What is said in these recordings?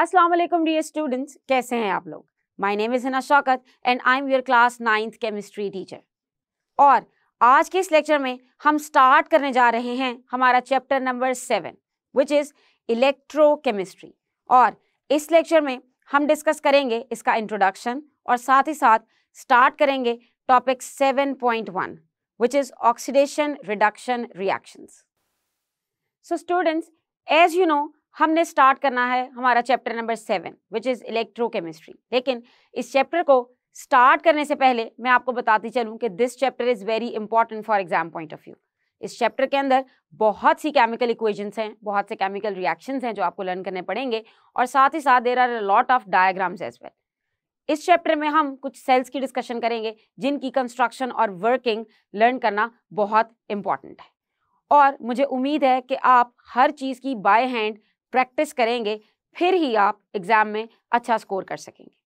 अस्सलाम वालेकुम dear students कैसे हैं आप लोग my name is Hina Shaukat and I am your class ninth chemistry teacher और आज के इस लेक्चर में हम स्टार्ट करने जा रहे हैं हमारा chapter number seven which is electrochemistry और इस लेक्चर में हम डिस्कस करेंगे इसका इंट्रोडक्शन और साथ ही साथ स्टार्ट करेंगे topic seven point one which is oxidation reduction reactions so students as you know हमने स्टार्ट करना है हमारा chapter number seven which is electrochemistry लेकिन इस चैप्टर को स्टार्ट करने से पहले मैं आपको बताती चलूँ कि this chapter is very important for exam point of view इस चैप्टर के अंदर बहुत सी केमिकल इक्वेशंस हैं बहुत से केमिकल रिएक्शंस हैं जो आपको लर्न करने पड़ेंगे और साथ ही साथ there are lot of diagrams as well इस चैप्टर में हम कुछ सेल्स की डिस्कशन करेंगे जिनकी कंस्ट्रक्शन और वर्किंग लर्न करना बहुत इंपॉर्टेंट है और मुझे उम्मीद है कि आप हर चीज़ की बाय हैंड प्रैक्टिस करेंगे फिर ही आप एग्जाम में अच्छा स्कोर कर सकेंगे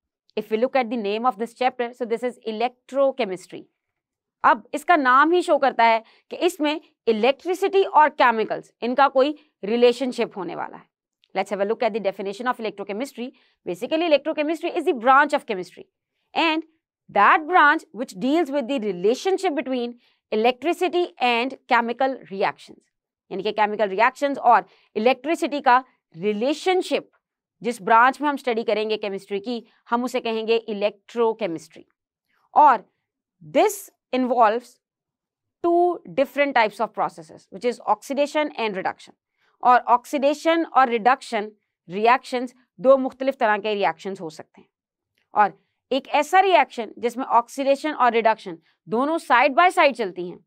if you look at the name of this chapter so this is electrochemistry अब इसका नाम ही शो करता है कि इसमें इलेक्ट्रिसिटी और केमिकल्स इनका कोई रिलेशनशिप होने वाला है let's have a look at the definition of electrochemistry basically electrochemistry is the branch of chemistry and that branch which deals with the relationship between electricity and chemical reactions यानी कि chemical reactions और electricity का relationship जिस branch में हम study करेंगे chemistry की हम उसे कहेंगे इलेक्ट्रोकेमिस्ट्री और this involves two different types of processes which is oxidation and reduction और ऑक्सीडेशन और रिडक्शन रिएक्शंस दो मुख्तलिफ तरह के रिएक्शंस हो सकते हैं और एक ऐसा रिएक्शन जिसमें ऑक्सीडेशन और रिडक्शन दोनों साइड बाय साइड चलती हैं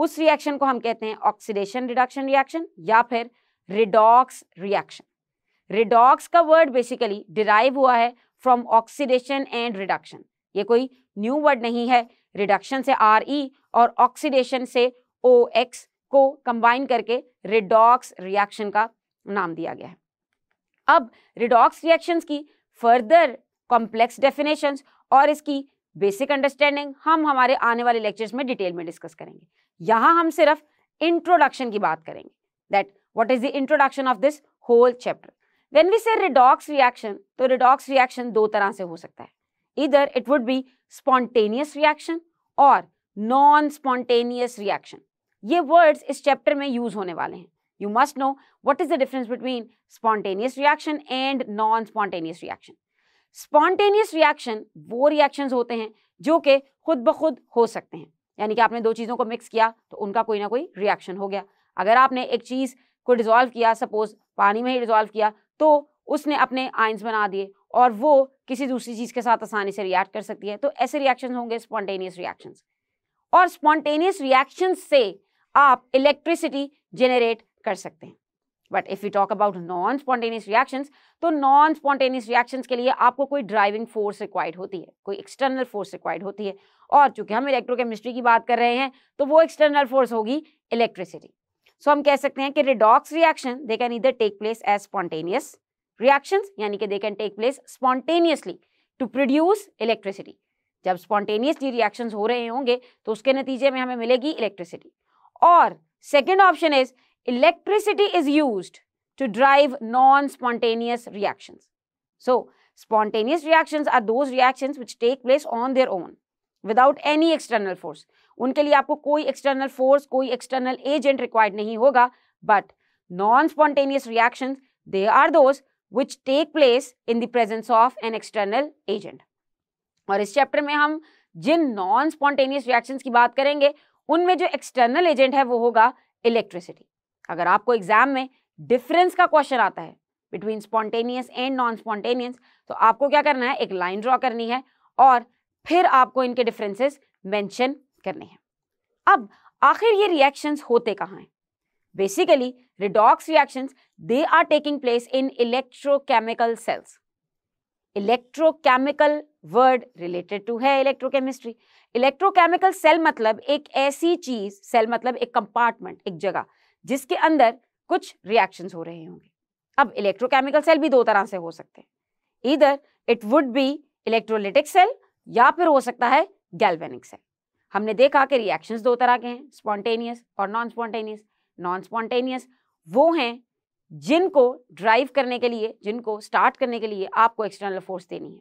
उस रिएक्शन को हम कहते हैं ऑक्सीडेशन रिडक्शन रिएक्शन या फिर रिडॉक्स रिएक्शन रिडॉक्स का वर्ड बेसिकली डिराइव हुआ है फ्रॉम ऑक्सीडेशन एंड रिडक्शन ये कोई न्यू वर्ड नहीं है रिडक्शन से आर ई e और ऑक्सीडेशन से ओ एक्स को कंबाइन करके रिडॉक्स रिएक्शन का नाम दिया गया है अब रिडॉक्स रिएक्शंस की फर्दर कॉम्प्लेक्स डेफिनेशंस और इसकी बेसिक अंडरस्टैंडिंग हम हमारे आने वाले लेक्चर्स में डिटेल में डिस्कस करेंगे यहाँ हम सिर्फ इंट्रोडक्शन की बात करेंगे that what is the introduction of this whole chapter when we say redox reaction तो रिडॉक्स रिएक्शन दो तरह से हो सकता है either it would be spontaneous reaction और नॉन स्पॉन्टेनियस रिएक्शन ये वर्ड्स इस चैप्टर में यूज होने वाले हैं you must know what is the difference between spontaneous reaction and non spontaneous reaction spontaneous reaction वो रिएक्शंस होते हैं जो कि खुद ब खुद हो सकते हैं यानी कि आपने दो चीज़ों को मिक्स किया तो उनका कोई ना कोई रिएक्शन हो गया अगर आपने एक चीज़ को डिजोल्व किया सपोज पानी में ही डिजोल्व किया तो उसने अपने आइंस बना दिए और वो किसी दूसरी चीज़ के साथ आसानी से रिएक्ट कर सकती है तो ऐसे रिएक्शन होंगे स्पॉन्टेनियस रिएक्शन और स्पॉन्टेनियस रिएक्शन से आप इलेक्ट्रिसिटी जेनरेट कर सकते हैं but if you talk about non spontaneous reaction तो नॉन स्पॉन्टेनियस रिएक्शन के लिए आपको कोई ड्राइविंग फोर्स रिक्वायर्ड होती है कोई एक्सटर्नल फोर्स रिक्वायर्ड होती है और चूंकि हम इलेक्ट्रोकेमिस्ट्री की बात कर रहे हैं तो वो एक्सटर्नल फोर्स होगी इलेक्ट्रिसिटी सो हम कह सकते हैं कि redox reaction they can either take place as spontaneous reaction यानी कि they can take place spontaneously to produce electricity जब स्पॉन्टेनियसली रिएक्शन हो रहे होंगे तो उसके नतीजे में हमें मिलेगी इलेक्ट्रिसिटी और second option is electricity is use to drive non spontaneous reaction so spontaneous reaction are those reaction which take place on their own without any external force उनके लिए आपको कोई एक्सटर्नल फोर्स कोई एक्सटर्नल एजेंट रिक्वायर्ड नहीं होगा but non spontaneous reaction they are those which take place in the presence of an external agent और इस chapter में हम जिन नॉन स्पॉन्टेनियस रिएक्शन की बात करेंगे उनमें जो एक्सटर्नल एजेंट है वो होगा इलेक्ट्रिसिटी अगर आपको एग्जाम में डिफरेंस का क्वेश्चन आता है between spontaneous and non spontaneous तो आपको क्या करना है एक लाइन ड्रॉ करनी है और फिर आपको इनके डिफरेंसेस मेंशन करने हैं अब आखिर ये रिएक्शंस होते कहाँ हैं basically redox reactions they are taking place in electrochemical cells electrochemical word related to है इलेक्ट्रोकेमिस्ट्री इलेक्ट्रोकेमिकल सेल मतलब एक ऐसी चीज सेल मतलब एक कंपार्टमेंट एक जगह जिसके अंदर कुछ रिएक्शंस हो रहे होंगे अब इलेक्ट्रोकेमिकल सेल भी दो तरह से हो सकते हैं either it would be electrolytic cell या फिर हो सकता है गैल्वेनिक सेल हमने देखा कि रिएक्शंस दो तरह के हैं स्पॉन्टेनियस और नॉन स्पॉन्टेनियस नॉन स्पॉन्टेनियस वो हैं जिनको ड्राइव करने के लिए जिनको स्टार्ट करने के लिए आपको एक्सटर्नल फोर्स देनी है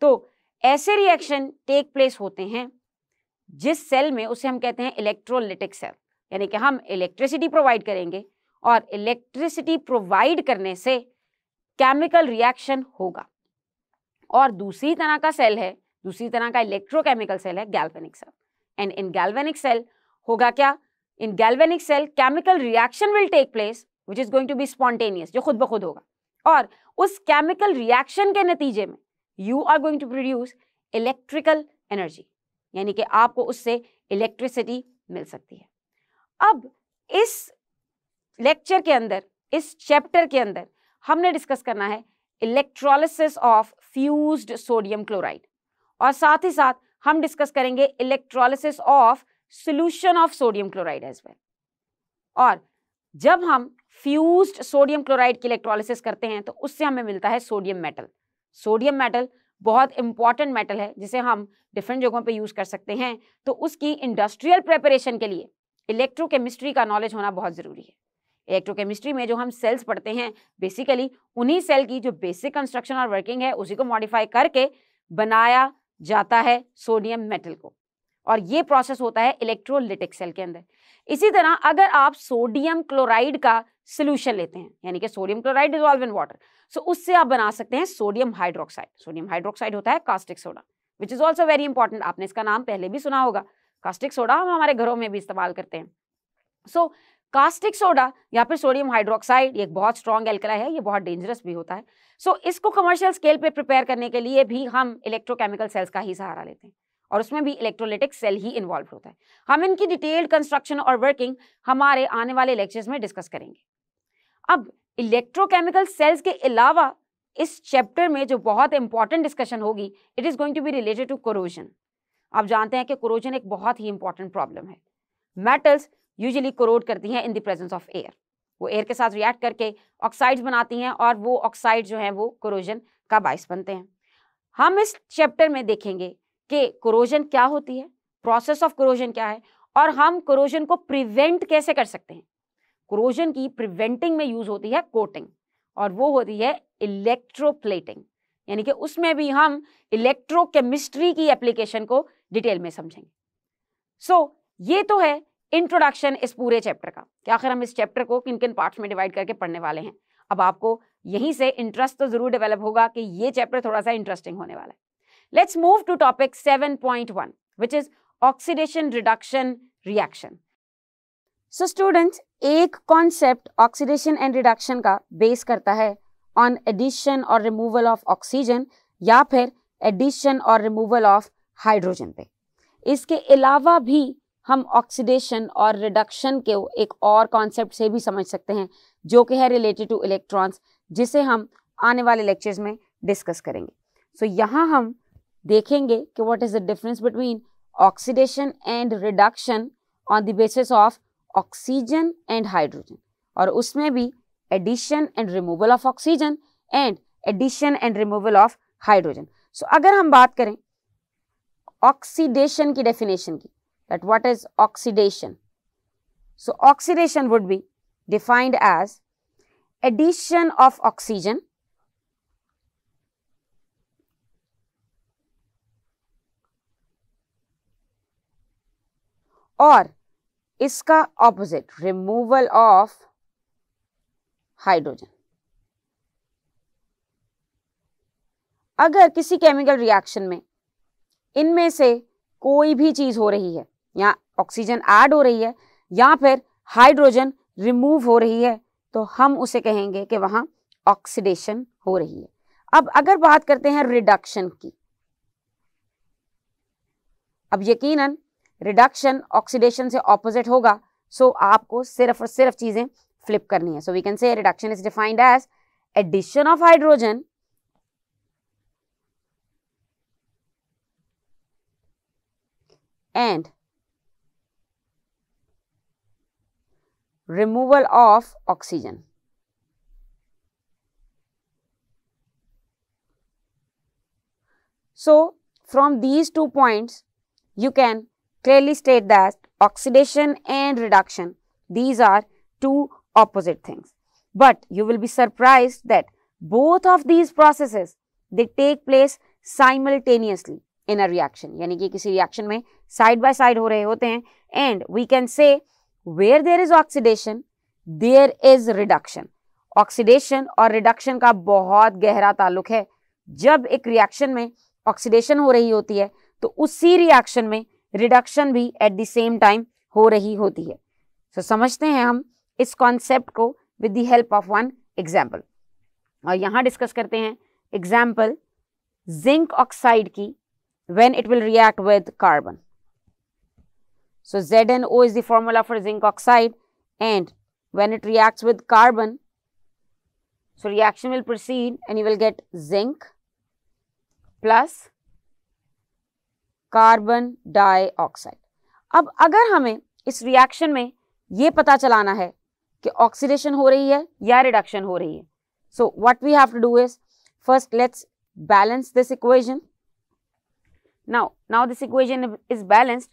तो ऐसे रिएक्शन टेक प्लेस होते हैं जिस सेल में उसे हम कहते हैं इलेक्ट्रोलिटिक सेल यानी कि हम इलेक्ट्रिसिटी प्रोवाइड करेंगे और इलेक्ट्रिसिटी प्रोवाइड करने से केमिकल रिएक्शन होगा और दूसरी तरह का सेल है दूसरी तरह का इलेक्ट्रोकेमिकल सेल है galvanic cell and in galvanic cell होगा क्या in galvanic cell chemical reaction will take place which is going to be spontaneous जो खुद ब खुद होगा और उस केमिकल रिएक्शन के नतीजे में you are going to produce electrical energy यानी कि आपको उससे इलेक्ट्रिसिटी मिल सकती है अब इस लेक्चर के अंदर इस चैप्टर के अंदर हमने डिस्कस करना है electrolysis of fused sodium chloride और साथ ही साथ हम डिस्कस करेंगे electrolysis of solution of sodium chloride as well और जब हम फ्यूज्ड सोडियम क्लोराइड की इलेक्ट्रोलिसिस करते हैं तो उससे हमें मिलता है सोडियम मेटल सोडियम मेटल बहुत इंपॉर्टेंट मेटल है जिसे हम डिफरेंट जगहों पे यूज़ कर सकते हैं तो उसकी इंडस्ट्रियल प्रेपरेशन के लिए इलेक्ट्रोकेमिस्ट्री का नॉलेज होना बहुत ज़रूरी है इलेक्ट्रोकेमिस्ट्री में जो हम सेल्स पढ़ते हैं बेसिकली उन्हीं सेल की जो बेसिक कंस्ट्रक्शन और वर्किंग है उसी को मॉडिफाई करके बनाया जाता है सोडियम मेटल को और ये प्रोसेस होता है इलेक्ट्रोलिटिक सेल के अंदर इसी तरह अगर आप सोडियम क्लोराइड का सोल्यूशन लेते हैं यानी कि sodium chloride dissolve in water so उससे आप बना सकते हैं सोडियम हाइड्रोक्साइड सोडियम हाइड्रोक्साइड होता है caustic soda which is also very important आपने इसका नाम पहले भी सुना होगा कास्टिक सोडा हम हमारे घरों में भी इस्तेमाल करते हैं सो so, कास्टिक सोडा या फिर सोडियम हाइड्रोक्साइड एक बहुत स्ट्रॉन्ग एल्कलाई है ये बहुत डेंजरस भी होता है सो so, इसको कमर्शियल स्केल पे प्रिपेयर करने के लिए भी हम इलेक्ट्रोकेमिकल सेल्स का ही सहारा लेते हैं और उसमें भी इलेक्ट्रोलिटिक सेल ही इन्वॉल्व होता है हम इनकी डिटेल्ड कंस्ट्रक्शन और वर्किंग हमारे आने वाले लेक्चर्स में डिस्कस करेंगे अब इलेक्ट्रोकेमिकल सेल्स के अलावा इस चैप्टर में जो बहुत इंपॉर्टेंट डिस्कशन होगी it is going to be related to corrosion आप जानते हैं कि कोरोजन एक बहुत ही इंपॉर्टेंट प्रॉब्लम है मेटल्स यूजली क्रोड करती हैं in the presence of air वो एयर के साथ रिएक्ट करके ऑक्साइड्स बनाती हैं और वो ऑक्साइड जो हैं वो क्रोजन का बायस बनते हैं हम इस चैप्टर में देखेंगे कि क्रोजन क्या होती है प्रोसेस ऑफ क्रोजन क्या है और हम क्रोजन को प्रिवेंट कैसे कर सकते हैं क्रोजन की प्रिवेंटिंग में यूज होती है कोटिंग और वो होती है इलेक्ट्रोप्लेटिंग यानी कि उसमें भी हम इलेक्ट्रोकेमिस्ट्री की एप्लीकेशन को डिटेल में समझेंगे सो so, ये तो है इंट्रोडक्शन इस पूरे चैप्टर का क्या आखिर हम इस चैप्टर को किन किन पार्ट्स में डिवाइड करके पढ़ने वाले हैं अब आपको यहीं से इंटरेस्ट तो जरूर डेवलप होगा कि ये चैप्टर थोड़ा सा इंटरेस्टिंग होने वाला है let's move to topic 7.1 which is oxidation reduction reaction so students एक कॉन्सेप्ट ऑक्सीडेशन एंड रिडक्शन का बेस करता है ऑन एडिशन और रिमूवल ऑफ ऑक्सीजन या फिर एडिशन और रिमूवल ऑफ हाइड्रोजन पे इसके अलावा भी हम ऑक्सीडेशन और रिडक्शन के एक और कॉन्सेप्ट से भी समझ सकते हैं जो कि है रिलेटेड टू इलेक्ट्रॉन्स जिसे हम आने वाले लेक्चर्स में डिस्कस करेंगे सो so, यहाँ हम देखेंगे कि what is the difference between oxidation and reduction on the basis of oxygen and hydrogen और उसमें भी addition and removal of oxygen and addition and removal of hydrogen so अगर हम बात करें ऑक्सीडेशन की डेफिनेशन की that what is oxidation. So, oxidation would be defined as addition of oxygen or iska opposite removal of hydrogen अगर किसी chemical reaction में इनमें से कोई भी चीज हो रही है यहाँ ऑक्सीजन ऐड हो रही है या फिर हाइड्रोजन रिमूव हो रही है तो हम उसे कहेंगे कि वहाँ ऑक्सीडेशन हो रही है अब अगर बात करते हैं रिडक्शन की अब यकीनन रिडक्शन ऑक्सीडेशन से ऑपोजिट होगा सो so आपको सिर्फ और सिर्फ चीज़ें फ्लिप करनी है so we can say reduction is defined as addition of hydrogen and removal of oxygen. So, from these two points, you can clearly state that oxidation and reduction, these are two opposite things. But you will be surprised that both of these processes, they take place simultaneously in a reaction. यानी कि किसी reaction में side by side हो रहे होते हैं and we can say where there is oxidation there is reduction oxidation और reduction का बहुत गहरा ताल्लुक है जब एक रिएक्शन में ऑक्सीडेशन हो रही होती है तो उसी रिएक्शन में रिडक्शन भी एट द सेम टाइम हो रही होती है सो so, समझते हैं हम इस कॉन्सेप्ट को with the help of one example और यहाँ डिस्कस करते हैं एग्जाम्पल जिंक ऑक्साइड की when it will react with carbon So, ZnO is the formula for zinc oxide and when it reacts with carbon, so reaction will proceed and you will get zinc plus carbon dioxide अब अगर हमें इस reaction में यह पता चलाना है कि ऑक्सीडेशन हो रही है या रिडक्शन हो रही है so what we have to do is first let's balance this equation now now this equation is balanced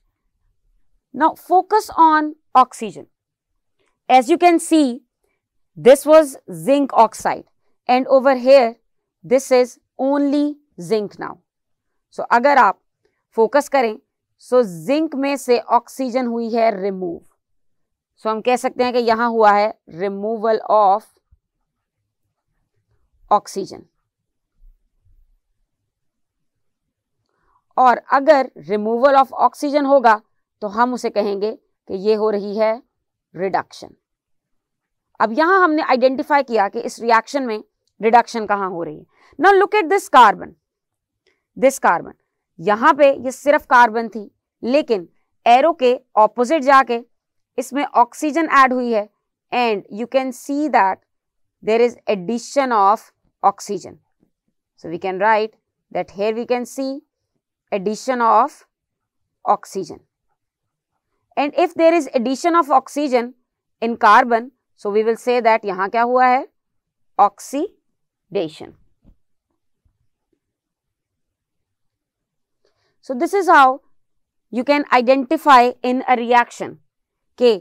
Now focus on oxygen. As you can see, this was zinc oxide and over here, this is only zinc now. So अगर आप focus करें so zinc में से oxygen हुई है remove so हम कह सकते हैं कि यहां हुआ है removal of oxygen और अगर रिमूवल ऑफ ऑक्सीजन होगा तो हम उसे कहेंगे कि ये हो रही है रिडक्शन अब यहां हमने आइडेंटिफाई किया कि इस रिएक्शन में रिडक्शन कहां हो रही है now look at this carbon this carbon यहां पे ये सिर्फ कार्बन थी लेकिन एरो के ऑपोजिट जाके इसमें ऑक्सीजन ऐड हुई है and you can see that there is addition of oxygen so we can write that here we can see addition of oxygen and if there is addition of oxygen in carbon so we will say that यहां क्या हुआ है oxidation so this is how you can identify in a reaction के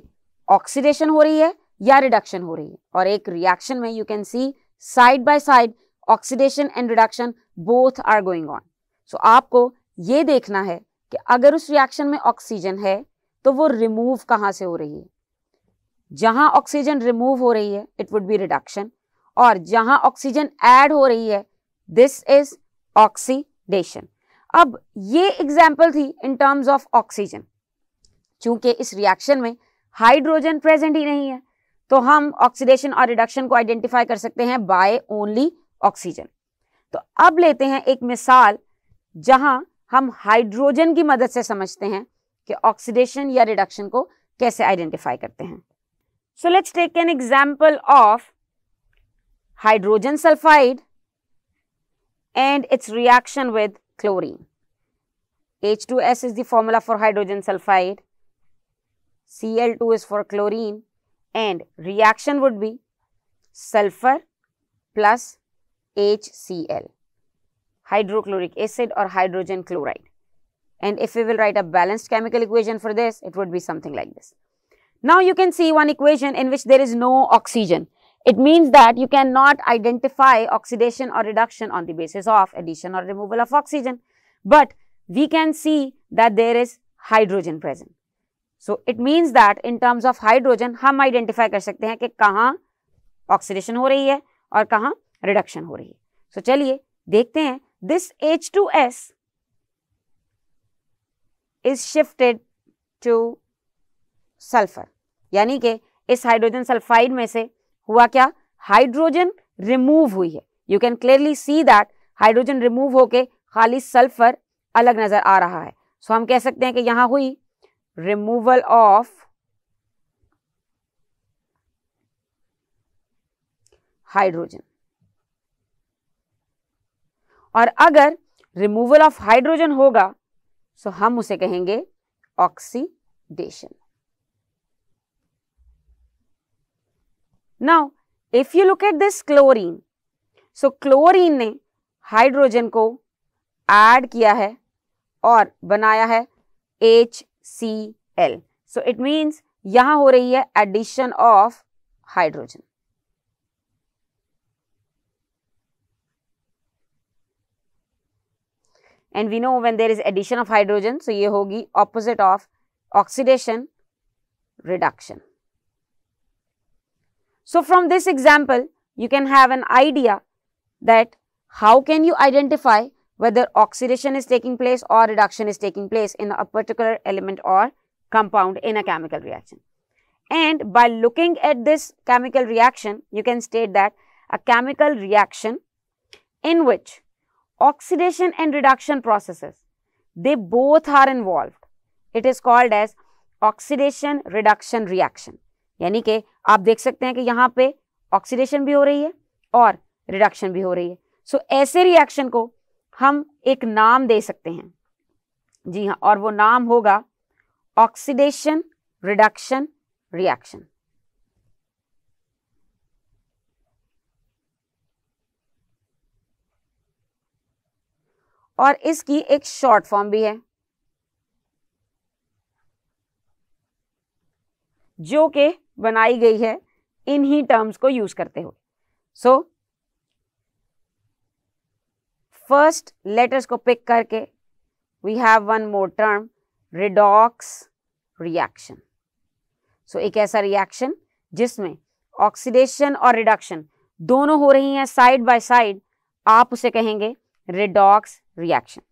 oxidation हो रही है या reduction हो रही है और एक रिएक्शन में you can see side by side oxidation and reduction both are going on so आपको ये देखना है कि अगर उस रिएक्शन में ऑक्सीजन है तो वो रिमूव कहाँ से हो रही है जहाँ ऑक्सीजन रिमूव हो रही है इट वुड बी रिडक्शन और जहाँ ऑक्सीजन ऐड हो रही है दिस इज ऑक्सीडेशन अब ये एग्जाम्पल थी इन टर्म्स ऑफ ऑक्सीजन चूंकि इस रिएक्शन में हाइड्रोजन प्रेजेंट ही नहीं है तो हम ऑक्सीडेशन और रिडक्शन को आइडेंटिफाई कर सकते हैं बाय ओनली ऑक्सीजन तो अब लेते हैं एक मिसाल जहां हम हाइड्रोजन की मदद से समझते हैं कि ऑक्सीडेशन या रिडक्शन को कैसे आइडेंटिफाई करते हैं so let's take an example of hydrogen sulphide and its reaction with chlorine H two S is the formula for hydrogen sulphide C L two is for chlorine and reaction would be sulphur plus H C L hydrochloric acid और hydrogen chloride And if we will write a balanced chemical equation for this, it would be something like this. Now you can see one equation in which there is no oxygen. It means that you cannot identify oxidation or reduction on the basis of addition or removal of oxygen. But we can see that there is hydrogen present. So, it means that in terms of hydrogen, can identify कर सकते oxidation हो रही है reduction हो रही So, let us see. this H2S is shifted to sulphur यानी कि इस हाइड्रोजन सल्फाइड में से हुआ क्या हाइड्रोजन रिमूव हुई है you can clearly see that hydrogen remove होके खाली सल्फर अलग नज़र आ रहा है सो so, हम कह सकते हैं कि यहां हुई रिमूवल ऑफ हाइड्रोजन और अगर रिमूवल ऑफ हाइड्रोजन होगा सो हम उसे कहेंगे oxidation now if you look at this chlorine so chlorine ने हाइड्रोजन को ऐड किया है और बनाया है H C L so it means यहां हो रही है addition of hydrogen and we know when there is addition of hydrogen, so ये होगी opposite of oxidation reduction. So, from this example, you can have an idea that how can you identify whether oxidation is taking place or reduction is taking place in a particular element or compound in a chemical reaction. And by looking at this chemical reaction, you can state that a chemical reaction in which oxidation and reduction processes. They both are involved. It is called as oxidation reduction reaction. यानी कि आप देख सकते हैं कि यहाँ पे oxidation भी हो रही है और रिडक्शन भी हो रही है सो so, ऐसे रिएक्शन को हम एक नाम दे सकते हैं जी हाँ और वो नाम होगा ऑक्सीडेशन रिडक्शन रिएक्शन और इसकी एक शॉर्ट फॉर्म भी है जो कि बनाई गई है इन्हीं टर्म्स को यूज करते हुए सो फर्स्ट लेटर्स को पिक करके we have one more term redox reaction so एक ऐसा रिएक्शन जिसमें ऑक्सीडेशन और रिडक्शन दोनों हो रही हैं साइड बाय साइड आप उसे कहेंगे redox reaction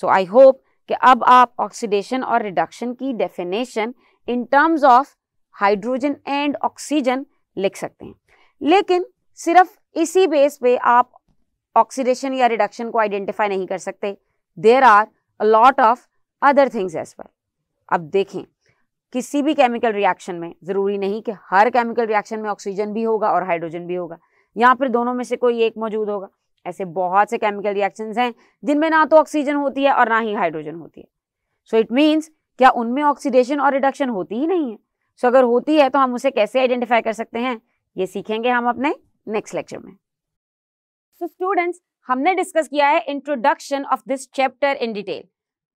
so I hope कि अब आप ऑक्सीडेशन और रिडक्शन की definition in terms of hydrogen and oxygen लिख सकते हैं लेकिन सिर्फ इसी बेस पे आप ऑक्सीडेशन या रिडक्शन को आइडेंटिफाई नहीं कर सकते there are a lot of other things as well अब देखें किसी भी केमिकल रिएक्शन में ज़रूरी नहीं कि हर केमिकल रिएक्शन में ऑक्सीजन भी होगा और हाइड्रोजन भी होगा या फिर दोनों में से कोई एक मौजूद होगा ऐसे बहुत से केमिकल रिएक्शन हैं जिनमें ना तो ऑक्सीजन होती है और ना ही हाइड्रोजन होती है सो इट मीन्स क्या उनमें ऑक्सीडेशन और रिडक्शन होती ही नहीं है सो so, अगर होती है तो हम उसे कैसे आइडेंटिफाई कर सकते हैं ये सीखेंगे हम अपने नेक्स्ट लेक्चर में सो so, स्टूडेंट्स हमने डिस्कस किया है introduction of this chapter in detail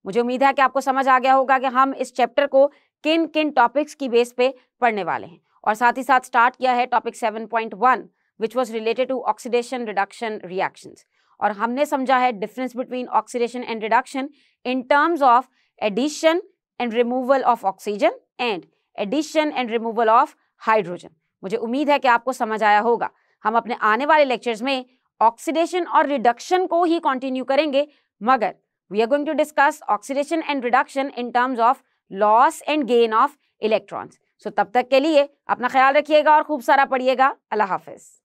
मुझे उम्मीद है कि आपको समझ आ गया होगा कि हम इस चैप्टर को किन किन टॉपिक्स की बेस पे पढ़ने वाले हैं और साथ ही साथ स्टार्ट किया है topic one which was related to oxidation reduction reaction और हमने समझा है difference between oxidation and reduction in terms of addition and removal of oxygen and addition and removal of hydrogen मुझे उम्मीद है कि आपको समझ आया होगा हम अपने आने वाले लेक्चर्स में ऑक्सीडेशन और रिडक्शन को ही कंटिन्यू करेंगे मगर we are going to discuss oxidation and reduction in terms of loss and gain of electrons so तब तक के लिए अपना ख्याल रखिएगा और खूब सारा पढ़िएगा अल्लाह हाफिज़